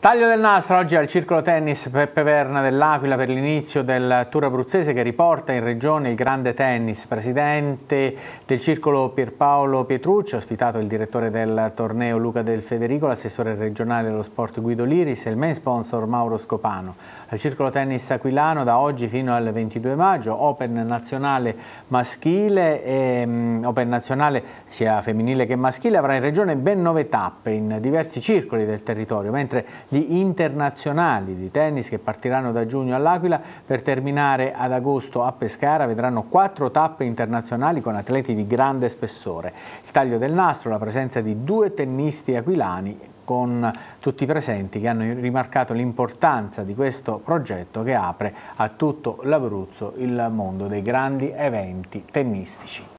Taglio del nastro oggi al Circolo Tennis Peppe Verna dell'Aquila per l'inizio del Tour Abruzzese che riporta in regione il grande tennis. Presidente del Circolo Pierpaolo Pietrucci, ospitato il direttore del torneo Luca Del Federico, l'assessore regionale dello sport Guido Liris e il main sponsor Mauro Scopano. Al Circolo Tennis Aquilano da oggi fino al 22 maggio Open Nazionale maschile e um, Open Nazionale sia femminile che maschile avrà in regione ben nove tappe in diversi circoli del territorio, mentre gli internazionali di tennis che partiranno da giugno all'Aquila per terminare ad agosto a Pescara vedranno quattro tappe internazionali con atleti di grande spessore. Il taglio del nastro, la presenza di due tennisti aquilani con tutti i presenti che hanno rimarcato l'importanza di questo progetto che apre a tutto l'Abruzzo il mondo dei grandi eventi tennistici.